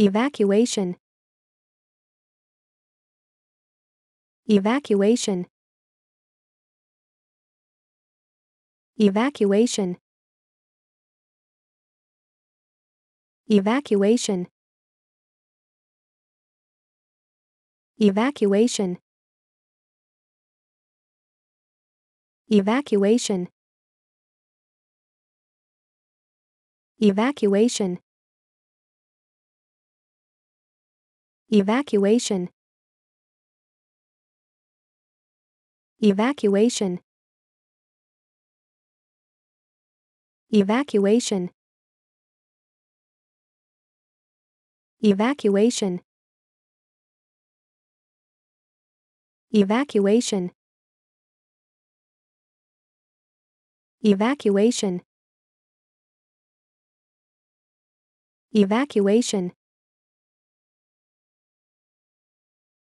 Evacuation. Evacuation. Evacuation. Evacuation. Evacuation. Evacuation. Evacuation. evacuation evacuation evacuation evacuation evacuation evacuation evacuation